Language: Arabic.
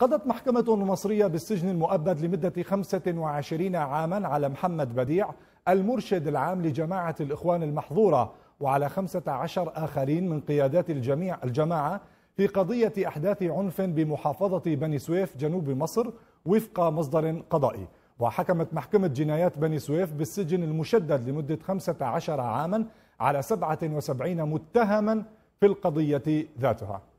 قضت محكمة مصرية بالسجن المؤبد لمدة 25 عاما على محمد بديع المرشد العام لجماعة الإخوان المحظورة وعلى 15 آخرين من قيادات الجميع الجماعة في قضية أحداث عنف بمحافظة بني سويف جنوب مصر وفق مصدر قضائي وحكمت محكمة جنايات بني سويف بالسجن المشدد لمدة 15 عاما على 77 متهما في القضية ذاتها